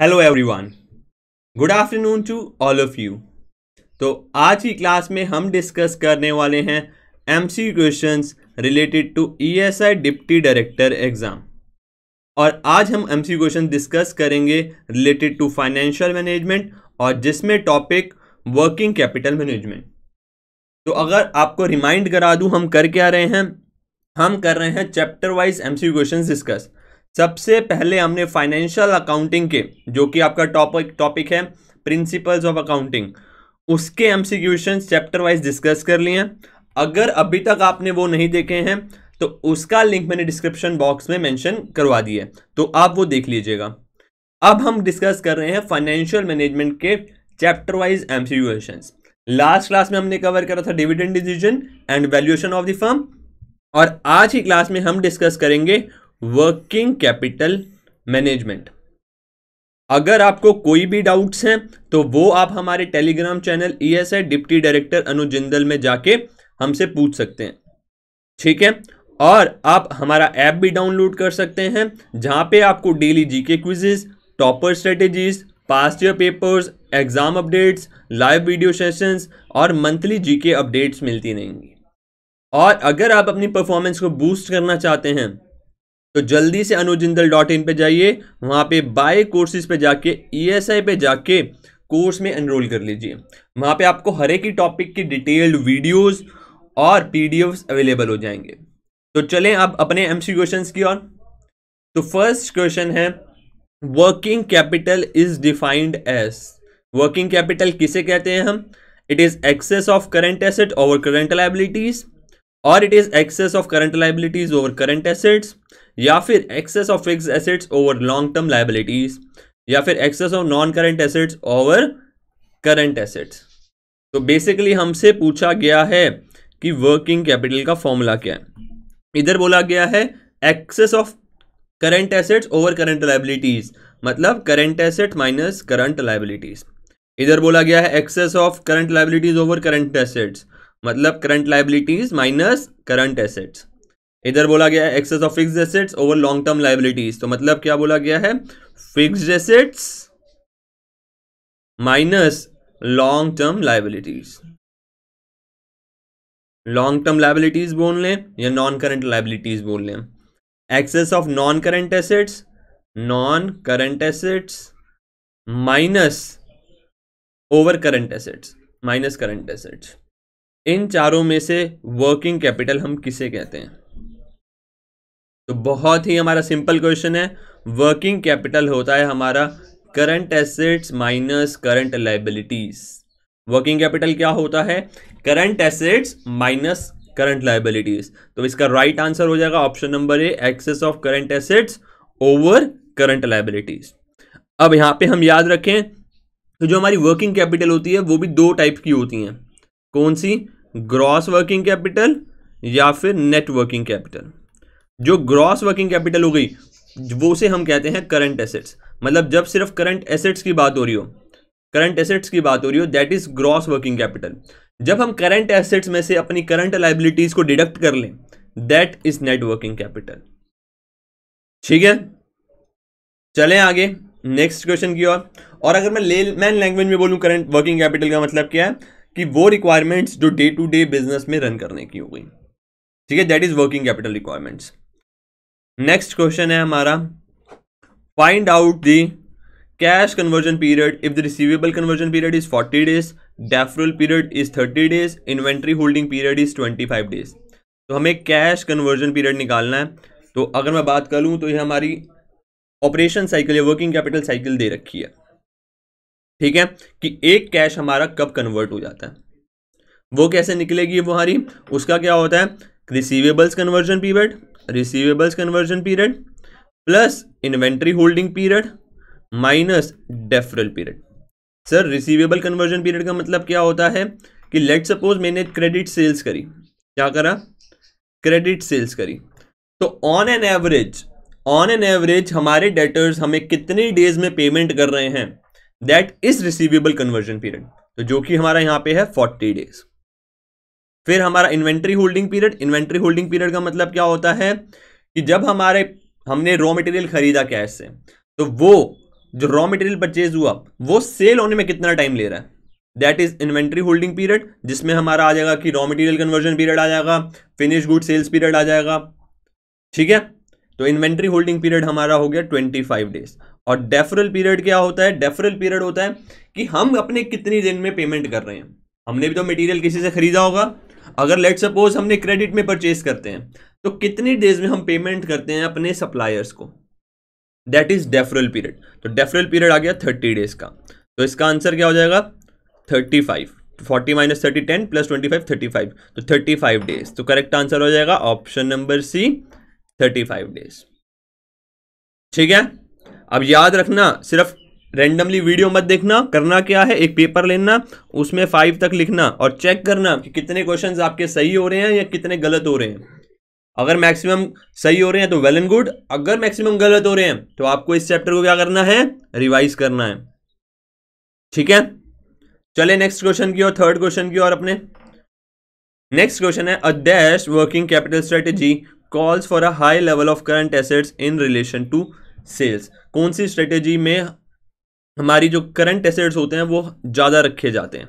hello everyone good afternoon to all of you तो आज की क्लास में हम डिस्कस करने वाले हैं MC questions related to ESI deputy director exam और आज हम एमसी क्वेश्चन डिस्कस करेंगे रिलेटेड टू फाइनेंशियल मैनेजमेंट और जिसमें टॉपिक वर्किंग कैपिटल मैनेजमेंट तो अगर आपको रिमाइंड करा दूं हम कर क्या रहे हैं हम कर रहे हैं chapter wise C questions discuss सबसे पहले हमने फाइनेंशियल अकाउंटिंग के जो कि आपका टॉपिक टॉपिक है प्रिंसिपल्स ऑफ अकाउंटिंग उसके एमसीक्यूशन चैप्टर वाइज डिस्कस कर लिए हैं अगर अभी तक आपने वो नहीं देखे हैं तो उसका लिंक मैंने डिस्क्रिप्शन बॉक्स में मेंशन करवा दिया है तो आप वो देख लीजिएगा अब हम डिस्कस कर रहे हैं फाइनेंशियल मैनेजमेंट के chapter wise M last class में हमने कवर करा था dividend decision and valuation of the firm और आज की क्लास में हम डिस्कस करेंगे वर्किंग कैपिटल मैनेजमेंट अगर आपको कोई भी डाउट्स हैं तो वो आप हमारे Telegram channel E S I deputy director Anu Jindal Jindal में जाके हमसे पूछ सकते हैं ठीक है और आप हमारा ऐप भी डाउनलोड कर सकते हैं जहां पे आपको daily GK quizzes topper strategies past year papers exam updates live video sessions और मंथली जीके अपडेट्स मिलती रहेंगी और अगर आप अपनी परफॉर्मेंस को बूस्ट करना चाहते हैं तो जल्दी से अनुजिंदल डॉट इन पर जाइए वहाँ पे बाय कोर्सेज पे जाके ई e पे जाके कोर्स में एनरोल कर लीजिए वहाँ पे आपको हर एक ही टॉपिक की डिटेल्ड वीडियोस और पीडीएफ्स अवेलेबल हो जाएंगे तो चलें आप अपने एम सी क्वेश्चन की ओर तो फर्स्ट क्वेश्चन है working capital is defined as working capital किसे कहते हैं हम it is excess of current asset over current liabilities और it is excess of current liabilities over current assets या फिर excess of fix assets over long term liabilities या फिर excess of non current assets over current assets तो basically हमसे पूछा गया है कि वर्किंग कैपिटल का फॉर्मूला क्या है इधर बोला गया है excess of current assets over current liabilities मतलब current asset minus current liabilities इधर बोला गया है excess of current liabilities over current assets मतलब current liabilities minus current assets इधर बोला गया है excess of fix assets over long term liabilities तो मतलब क्या बोला गया है fix assets minus long term liabilities long term liabilities बोल लें या नॉन करंट लाइबिलिटीज बोल लें access of non current assets non current assets minus over current assets minus current assets इन चारों में से वर्किंग कैपिटल हम किसे कहते हैं तो बहुत ही हमारा सिंपल क्वेश्चन है वर्किंग कैपिटल होता है हमारा current assets minus current liabilities working capital क्या होता है current assets minus current liabilities तो इसका राइट right आंसर हो जाएगा option number A excess of current assets over current liabilities अब यहां पे हम याद रखें तो जो हमारी वर्किंग कैपिटल होती है वो भी दो टाइप की होती हैं कौन सी ग्रॉस वर्किंग कैपिटल या फिर नेट वर्किंग कैपिटल जो ग्रॉस वर्किंग कैपिटल हो गई वो से हम कहते हैं करंट एसेट्स मतलब जब सिर्फ करंट एसेट्स की बात हो रही हो करंट एसेट्स की बात हो रही हो that is gross working capital जब हम करंट एसेट्स में से अपनी करंट लाइबिलिटीज को डिडक्ट कर लें that is net working capital ठीक है चलें आगे नेक्स्ट क्वेश्चन की ओर और अगर मैं ले मैन लैंग्वेज में बोलूं करंट वर्किंग कैपिटल का मतलब क्या है कि वो रिक्वायरमेंट्स जो डे टू डे बिजनेस में रन करने की हो गई ठीक है that is working capital requirements next question है हमारा find out the cash conversion period if the receivable conversion period is 40 days deferral period is 30 days inventory holding period is 25 days तो हमें कैश कन्वर्जन पीरियड निकालना है तो अगर मैं बात कर लूँ तो ये हमारी ऑपरेशन साइकिल या वर्किंग कैपिटल साइकिल दे रखी है ठीक है कि एक कैश हमारा कब कन्वर्ट हो जाता है वो कैसे निकलेगी वो हमारी उसका क्या होता है receivables conversion period receivables conversion period plus inventory holding period minus deferral period sir receivable conversion period का मतलब क्या होता है कि लेट सपोज मैंने क्रेडिट सेल्स करी क्या करा क्रेडिट सेल्स करी तो on an average on an average हमारे डेटर्स हमें कितने डेज में पेमेंट कर रहे हैं that is receivable conversion period तो जो कि हमारा यहाँ पे है फोर्टी डेज फिर हमारा inventory holding period inventory holding period का मतलब क्या होता है कि जब हमारे हमने रॉ मटेरियल खरीदा कैश से तो वो जो रॉ मटेरियल परचेज हुआ वो सेल होने में कितना टाइम ले रहा है that is inventory holding period जिसमें हमारा आ जाएगा कि रॉ मटेरियल कन्वर्जन पीरियड आ जाएगा फिनिश गुड सेल्स पीरियड आ जाएगा ठीक है तो इन्वेंट्री होल्डिंग पीरियड हमारा हो गया ट्वेंटी फाइव डेज और डेफरल पीरियड क्या होता है डेफरल पीरियड होता है कि हम अपने कितनी दिन में पेमेंट कर रहे हैं हमने भी तो मटेरियल किसी से खरीदा होगा अगर लेट सपोज हमने क्रेडिट में परचेज करते हैं तो कितनी डेज में हम पेमेंट करते हैं अपने सप्लायर्स को दैट इज डेफरल पीरियड तो डेफरल पीरियड आ गया थर्टी डेज का तो इसका आंसर क्या हो जाएगा thirty five forty minus thirty ten plus twenty five thirty five तो थर्टी फाइव डेज तो करेक्ट आंसर तो हो जाएगा option number C thirty five days ठीक है अब याद रखना सिर्फ रेंडमली वीडियो मत देखना करना क्या है एक पेपर लेना उसमें फाइव तक लिखना और चेक करना कि कितने क्वेश्चन आपके सही हो रहे हैं या कितने गलत हो रहे हैं अगर मैक्सिमम सही हो रहे हैं तो वेल एंड गुड अगर मैक्सिमम गलत हो रहे हैं तो आपको इस चैप्टर को क्या करना है रिवाइज करना है ठीक है चले नेक्स्ट क्वेश्चन की ओर थर्ड क्वेश्चन की ओर अपने नेक्स्ट क्वेश्चन है a dash working capital strategy calls for a high level of current assets in relation to sales कौन सी स्ट्रेटेजी में हमारी जो करंट एसेट्स होते हैं वो ज़्यादा रखे जाते हैं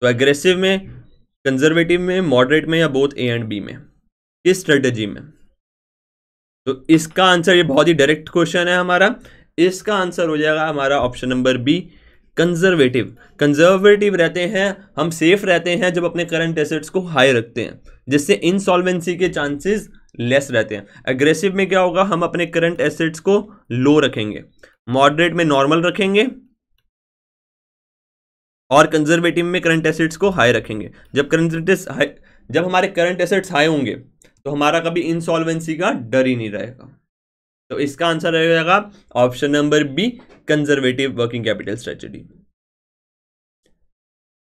तो एग्रेसिव में कंजर्वेटिव में मॉडरेट में या बोथ ए एंड बी में इस स्ट्रेटजी में तो इसका आंसर ये बहुत ही डायरेक्ट क्वेश्चन है हमारा इसका आंसर हो जाएगा हमारा option number B conservative conservative रहते हैं हम सेफ रहते हैं जब अपने करंट एसेट्स को हाई रखते हैं जिससे इंसॉल्वेंसी के चांसेस लेस रहते हैं एग्रेसिव में क्या होगा हम अपने करंट एसेट्स को लो रखेंगे मॉडरेट में नॉर्मल रखेंगे और कंजर्वेटिव में करंट एसेट्स को हाई रखेंगे जब करंट जब हमारे करंट एसेट्स हाई होंगे तो हमारा कभी इंसॉल्वेंसी का डर ही नहीं रहेगा तो इसका आंसर रहेगा option number B conservative working capital strategy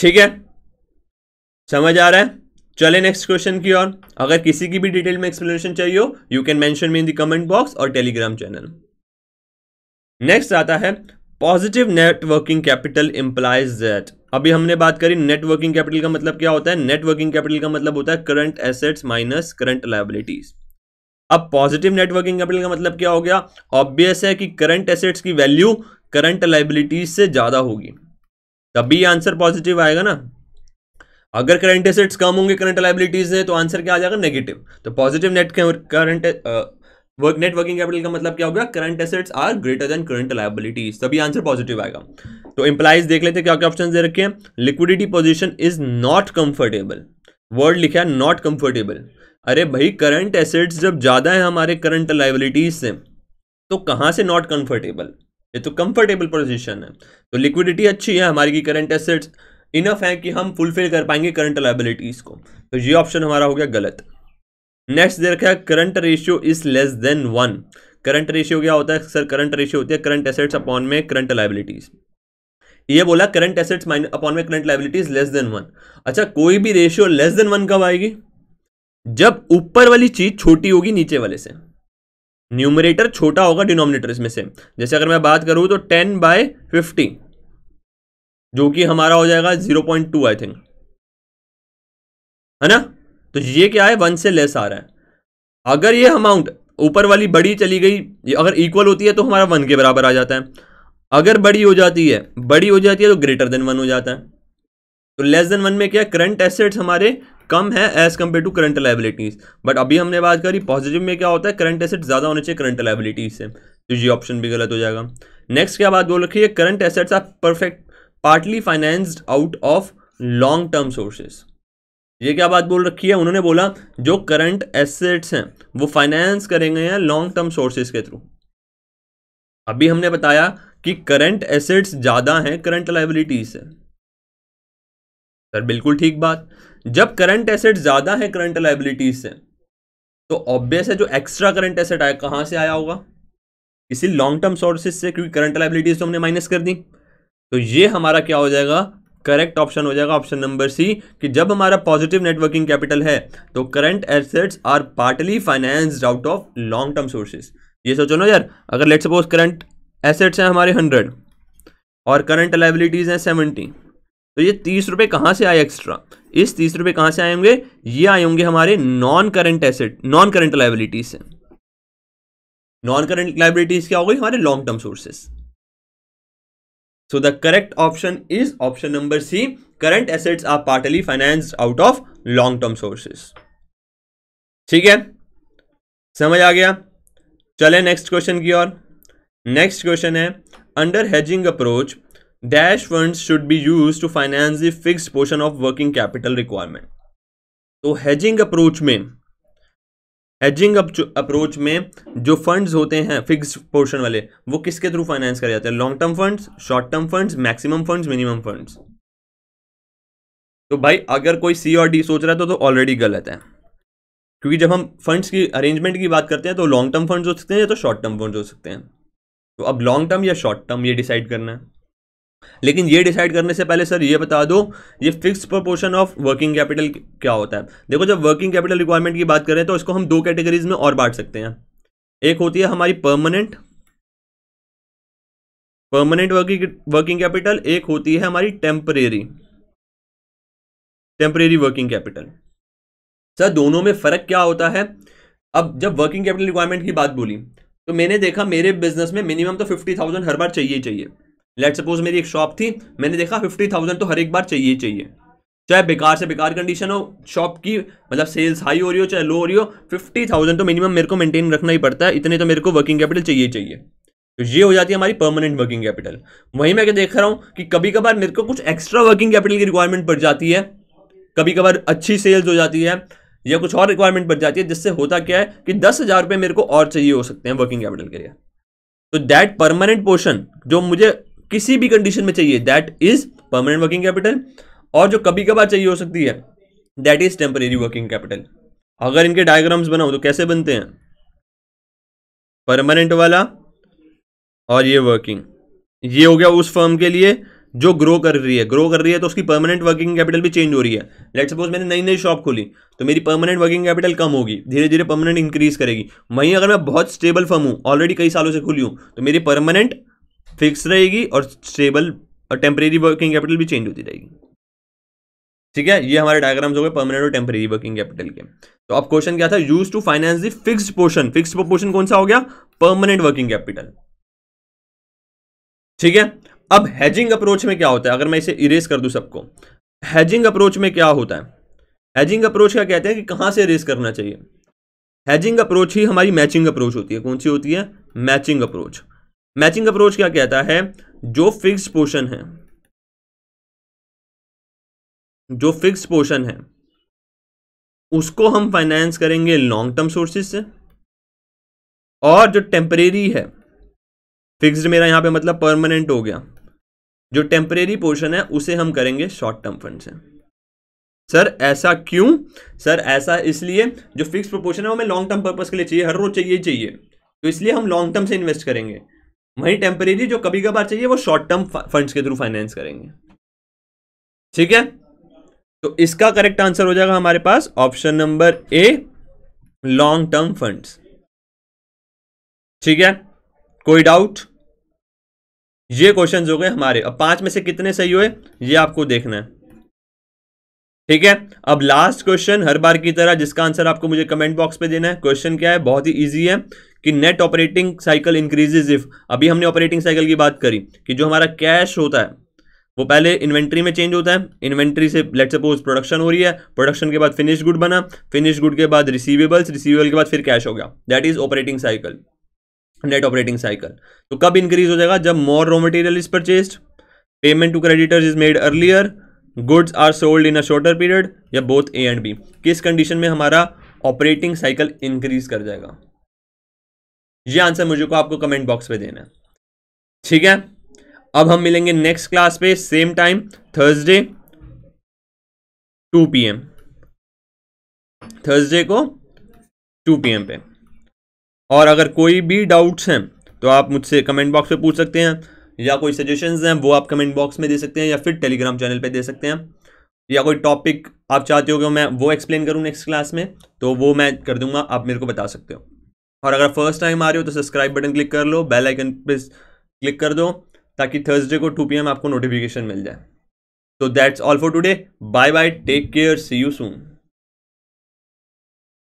ठीक है समझ आ रहा है चले नेक्स्ट क्वेश्चन की ओर अगर किसी की भी डिटेल में एक्सप्लेनेशन चाहिए हो you can mention me in the comment box और टेलीग्राम चैनल नेक्स्ट आता है positive net working capital implies that अभी हमने बात करी नेटवर्किंग कैपिटल का मतलब क्या होता है नेटवर्किंग कैपिटल का मतलब होता है current assets minus current liabilities अब पॉजिटिव नेटवर्किंग कैपिटल का मतलब क्या हो गया ऑब्वियस है कि करंट एसेट्स की वैल्यू करंट लाइबिलिटीज से ज़्यादा होगी तभी आंसर पॉजिटिव आएगा ना अगर करंट एसेट्स कम होंगे करंट लाइबिलिटीज से तो आंसर क्या आ जाएगा नेगेटिव तो positive net current work net working capital का मतलब क्या होगा current assets are greater than current liabilities तभी आंसर पॉजिटिव आएगा तो इंप्लाइज देख लेते क्या क्या ऑप्शन दे रखे हैं liquidity position is not comfortable word लिखा है नॉट कंफर्टेबल अरे भाई करंट एसेट्स जब ज़्यादा है हमारे करंट लाइबिलिटीज से तो कहाँ से नॉट कंफर्टेबल ये तो कंफर्टेबल पोजिशन है तो लिक्विडिटी अच्छी है हमारी की करंट एसेट्स इनफ है कि हम फुलफिल कर पाएंगे करंट लाइबिलिटीज़ को तो ये ऑप्शन हमारा हो गया गलत नेक्स्ट दे रखा है current ratio is less than one current ratio क्या होता है सर करंट रेशियो होती है करंट एसेट्स अपॉन में करंट लाइबिलिटीज ये बोला करंट एसेट्स माइनस अपॉन में current liabilities less than one अच्छा कोई भी रेशियो लेस देन वन कब आएगी जब ऊपर वाली चीज छोटी होगी नीचे वाले से न्यूमरेटर छोटा होगा डिनोमिनेटर इसमें से जैसे अगर मैं बात करूं तो टेन बाय फिफ्टी जो कि हमारा हो जाएगा zero point two I think है ना तो ये क्या है वन से लेस आ रहा है अगर ये अमाउंट ऊपर वाली बड़ी चली गई अगर इक्वल होती है तो हमारा वन के बराबर आ जाता है अगर बड़ी हो जाती है बड़ी हो जाती है तो ग्रेटर देन वन हो जाता है तो लेस देन वन में क्या करंट एसेट्स हमारे कम है as compare to current liabilities but अभी हमने बात करी पॉजिटिव में क्या होता है करंट एसेट ज़्यादा होने चाहिए करंट लाइबिलिटीज से तो ये ऑप्शन भी गलत हो जाएगा नेक्स्ट क्या बात बोल रखी है current assets are perfect partly financed out of long term sources ये क्या बात बोल रखी है उन्होंने बोला जो करंट एसेट्स हैं वो फाइनेंस करेंगे या लॉन्ग टर्म सोर्सेज के थ्रू अभी हमने बताया कि करंट एसेट्स ज़्यादा हैं करंट लाइबिलिटीज से सर बिल्कुल ठीक बात जब करंट एसेट ज़्यादा है करंट लाइबिलिटीज से तो ऑब्वियस है जो एक्स्ट्रा करंट एसेट आया कहां से आया होगा किसी लॉन्ग टर्म सोर्सेज से क्योंकि करंट लाइबिलिटीज तो हमने माइनस कर दी तो ये हमारा क्या हो जाएगा करेक्ट ऑप्शन हो जाएगा ऑप्शन नंबर सी कि जब हमारा पॉजिटिव नेटवर्किंग कैपिटल है तो current assets are partly financed out of long term sources ये सोचो ना यार अगर लेट सपोज करंट एसेट्स हैं हमारे हंड्रेड और करंट लाइबिलिटीज़ हैं सेवेंटी तो ये तीस रुपये कहाँ से आए एक्स्ट्रा इस तीस रुपये कहाँ से आएंगे ये आए होंगे हमारे non current asset non current liabilities से नॉन करंट लाइबिलिटीज क्या हो गई हमारे long term sources so the correct option is option number C current assets are partly finance out of long term sources ठीक है समझ आ गया चले नेक्स्ट क्वेश्चन की ओर नेक्स्ट क्वेश्चन है under hedging approach dash funds should be use to finance the fix portion of working capital requirement तो हेजिंग अप्रोच में हेजिंग अप्रोच में जो फंड्स होते हैं फिक्स पोर्शन वाले वो किसके थ्रू फाइनेंस करे जाते हैं long term funds short term funds maximum funds minimum funds तो भाई अगर कोई सी और डी सोच रहा है तो, तो ऑलरेडी गलत है क्योंकि जब हम फंड्स की अरेंजमेंट की बात करते हैं तो लॉन्ग टर्म फंड्स हो सकते हैं या तो शॉर्ट टर्म फंड्स हो सकते हैं तो अब लॉन्ग टर्म या शॉर्ट टर्म ये डिसाइड करना है लेकिन ये डिसाइड करने से पहले सर ये बता दो ये fix proportion of working capital क्या होता है देखो जब वर्किंग कैपिटल रिक्वायरमेंट की बात करें तो इसको हम दो कैटेगरीज में और बांट सकते हैं एक होती है हमारी permanent permanent working working capital एक होती है हमारी temporary temporary working capital sir दोनों में फ़र्क क्या होता है अब जब वर्किंग कैपिटल रिक्वायरमेंट की बात बोली तो मैंने देखा मेरे बिजनेस में मिनिमम तो फिफ्टी थाउजेंड हर बार चाहिए ही चाहिए लेट सपोज मेरी एक शॉप थी मैंने देखा फिफ्टी थाउजेंड तो हर एक बार चाहिए चाहिए चाहे बेकार से बेकार कंडीशन हो शॉप की मतलब सेल्स हाई हो रही हो चाहे लो हो रही हो फिफ्टी थाउजेंड तो मिनिमम मेरे को मेंटेन रखना ही पड़ता है इतने तो मेरे को वर्किंग कैपिटल चाहिए चाहिए तो ये हो जाती है हमारी परमानेंट वर्किंग कैपिटल वहीं मैं क्या देख रहा हूँ कि कभी कभार मेरे को कुछ एक्स्ट्रा वर्किंग कैपिटल की रिक्वायरमेंट पड़ जाती है कभी कभार अच्छी सेल्स हो जाती है या कुछ और रिक्वायरमेंट पड़ जाती है जिससे होता क्या है कि दस हज़ार रुपये मेरे को और चाहिए हो सकते हैं वर्किंग कैपिटल के लिए तो दैट परमानेंट पोर्शन जो मुझे किसी भी कंडीशन में चाहिए that is permanent working capital और जो कभी कभार चाहिए हो सकती है that is temporary working capital अगर इनके डायग्राम्स बनाओ तो कैसे बनते हैं परमानेंट वाला और ये वर्किंग ये हो गया उस फर्म के लिए जो ग्रो कर रही है ग्रो कर रही है तो उसकी परमानेंट वर्किंग कैपिटल भी चेंज हो रही है लेट सपोज मैंने नई नई शॉप खोली तो मेरी परमानेंट वर्किंग कैपिटल कम होगी धीरे धीरे परमानेंट इंक्रीज करेगी वहीं अगर मैं बहुत स्टेबल फर्म हूँ ऑलरेडी कई सालों से खुली हूँ तो मेरी परमानेंट फिक्स रहेगी और स्टेबल और टेम्परेरी वर्किंग कैपिटल भी चेंज होती रहेगी ठीक है ये हमारे डायग्राम्स हो गए परमानेंट और टेम्परेरी वर्किंग कैपिटल के तो अब क्वेश्चन क्या था use to finance the fix portion fix portion कौन सा हो गया परमानेंट वर्किंग कैपिटल ठीक है अब हैजिंग अप्रोच में क्या होता है अगर मैं इसे इरेज कर दू सबको हैजिंग अप्रोच में क्या होता है हैजिंग अप्रोच का कहते हैं कि कहां से इरेज करना चाहिए हैजिंग अप्रोच ही हमारी मैचिंग अप्रोच होती है कौन सी होती है मैचिंग अप्रोच मैचिंग अप्रोच क्या कहता है जो फिक्स पोर्शन है जो फिक्स पोर्शन है उसको हम फाइनेंस करेंगे लॉन्ग टर्म सोर्सेज से और जो टेम्परेरी है फिक्स्ड मेरा यहां पे मतलब परमानेंट हो गया जो टेम्परेरी पोर्शन है उसे हम करेंगे शॉर्ट टर्म फंड से सर ऐसा क्यों सर ऐसा इसलिए जो फिक्स प्रोपोर्शन है वो हमें लॉन्ग टर्म पर्पज़ के लिए चाहिए हर रोज चाहिए चाहिए तो इसलिए हम लॉन्ग टर्म से इन्वेस्ट करेंगे वहीं टेम्परेरी जो कभी कभार चाहिए वो शॉर्ट टर्म फंड्स के थ्रू फाइनेंस करेंगे ठीक है तो इसका करेक्ट आंसर हो जाएगा हमारे पास option number A long term funds ठीक है कोई डाउट ये क्वेश्चंस हो गए हमारे अब पांच में से कितने सही हुए ये आपको देखना है ठीक है अब लास्ट क्वेश्चन हर बार की तरह जिसका आंसर आपको मुझे कमेंट बॉक्स पे देना है क्वेश्चन क्या है बहुत ही इजी है कि net operating cycle increases if अभी हमने ऑपरेटिंग साइकिल की बात करी कि जो हमारा कैश होता है वो पहले इन्वेंट्री में चेंज होता है इन्वेंट्री से लेट सपोज प्रोडक्शन हो रही है प्रोडक्शन के बाद फिनिश गुड बना फिनिश गुड के बाद रिसीवेबल्स रिसीवेबल के बाद फिर कैश हो गया that is operating cycle net operating cycle तो कब इंक्रीज हो जाएगा जब more raw material is purchased payment to creditors is made earlier goods are sold in a shorter period या बोथ ए एंड बी किस condition में हमारा operating cycle increase कर जाएगा ये आंसर मुझे को आपको कमेंट बॉक्स पे देना है ठीक है अब हम मिलेंगे नेक्स्ट क्लास पे same time Thursday two P M Thursday को टू पी एम पे और अगर कोई भी डाउट्स हैं तो आप मुझसे कमेंट बॉक्स पे पूछ सकते हैं या कोई सजेशन हैं वो आप कमेंट बॉक्स में दे सकते हैं या फिर टेलीग्राम चैनल पर दे सकते हैं या कोई टॉपिक आप चाहते हो कि मैं वो एक्सप्लेन करूँ नेक्स्ट क्लास में तो वो मैं कर दूंगा आप मेरे को बता सकते हो और अगर फर्स्ट टाइम आ रहे हो तो सब्सक्राइब बटन क्लिक कर लो बेल आइकन पे क्लिक कर दो ताकि थर्सडे को टू पी आपको नोटिफिकेशन मिल जाए तो that's all for today bye bye take care see you soon